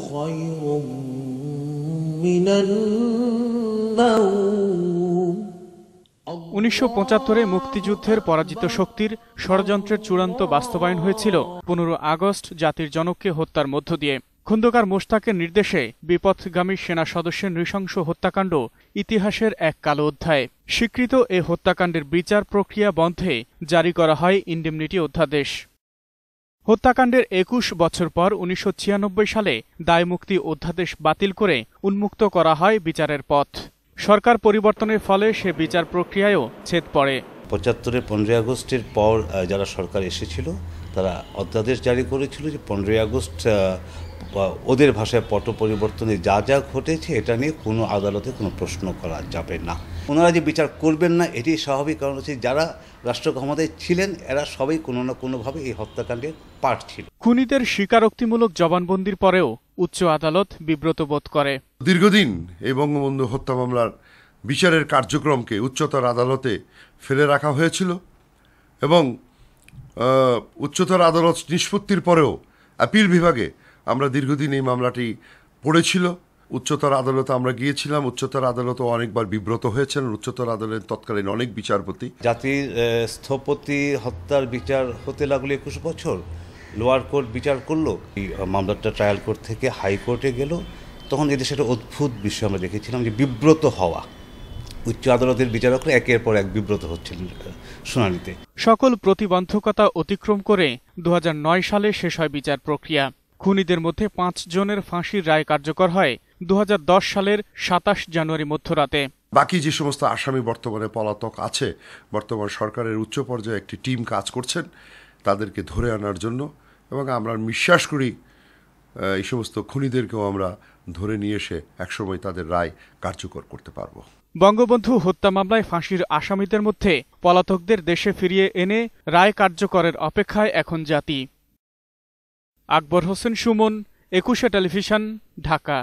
خير من النوم উনিশশো পঁচাত্তরে মুক্তিযুদ্ধের পরাজিত শক্তির ষড়যন্ত্রের চূড়ান্ত বাস্তবায়ন হয়েছিল পনেরো আগস্ট জাতির জনককে হত্যার মধ্য দিয়ে খুন্দকার মোস্তাকের নির্দেশে বিপথগামী সেনা সদস্যের নৃশংস হত্যাকাণ্ড ইতিহাসের এক কালো অধ্যায় স্বীকৃত এ হত্যাকাণ্ডের বিচার প্রক্রিয়া বন্ধে জারি করা হয় ইন্ডেমনিটি অধ্যাদেশ হত্যাকাণ্ডের একুশ বছর পর উনিশশো সালে দায়মুক্তি অধ্যাদেশ বাতিল করে উন্মুক্ত করা হয় বিচারের পথ সরকার পরিবর্তনের ফলে সে বিচার প্রক্রিয়ায়ও ছেদ পড়ে পঁচাত্তরের পনেরোই আগস্টের পর যারা সরকার এসেছিল তারা অধ্যাদেশ জারি করেছিল যে পনেরোই আগস্ট ওদের ভাষায় পট পরিবর্তনে যা যা ঘটেছে এটা নিয়ে কোনো আদালতে কোনো প্রশ্ন করা যাবে না ওনারা যে বিচার করবেন না এটি স্বাভাবিক কারণ হচ্ছে যারা রাষ্ট্র ক্ষমতায় ছিলেন এরা সবাই কোনো না কোনোভাবে এই হত্যাকাণ্ডের পাঠ ছিল খুনিদের স্বীকারোক্তিমূলক জবানবন্দির পরেও উচ্চ আদালত বিব্রত বোধ করে দীর্ঘদিন এই বঙ্গবন্ধু হত্যা মামলার বিচারের কার্যক্রমকে উচ্চতর আদালতে ফেলে রাখা হয়েছিল এবং উচ্চতর আদালত নিষ্পত্তির পরেও আপিল বিভাগে আমরা দীর্ঘদিন এই মামলাটি পড়েছিল উচ্চতর আদালতে আমরা গিয়েছিলাম উচ্চতর আদালত অনেকবার বিব্রত হয়েছেন উচ্চতর আদালত তৎকালীন অনেক বিচারপতি জাতির স্থপতি হত্যার বিচার হতে লাগলো একুশ বছর লোয়ার কোর্ট বিচার করলো এই মামলাটা ট্রায়াল কোর্ট থেকে হাইকোর্টে গেল তখন এদেশে একটা অদ্ভুত বিষয় আমরা দেখেছিলাম যে বিব্রত হওয়া উচ্চ আদালতের বিচারকরা একের পর এক বিব্রত হচ্ছিলেন শুনানিতে সকল প্রতিবন্ধকতা অতিক্রম করে দু সালে শেষ হয় বিচার প্রক্রিয়া খুনিদের মধ্যে পাঁচ জনের ফাঁসির রায় কার্যকর হয় দু সালের সাতাশ জানুয়ারি মধ্যরাতে বাকি যে সমস্ত আসামি বর্তমানে পলাতক আছে বর্তমান সরকারের উচ্চ পর্যায়ে একটি টিম কাজ করছেন তাদেরকে ধরে আনার জন্য এবং আমরা বিশ্বাস করি এই সমস্ত খুনিদেরকেও আমরা ধরে নিয়ে এসে একসময় তাদের রায় কার্যকর করতে পারব বঙ্গবন্ধু হত্যা মামলায় ফাঁসির আসামিদের মধ্যে পলাতকদের দেশে ফিরিয়ে এনে রায় কার্যকরের অপেক্ষায় এখন জাতি আকবর হোসেন সুমন একুশে টেলিভিশন ঢাকা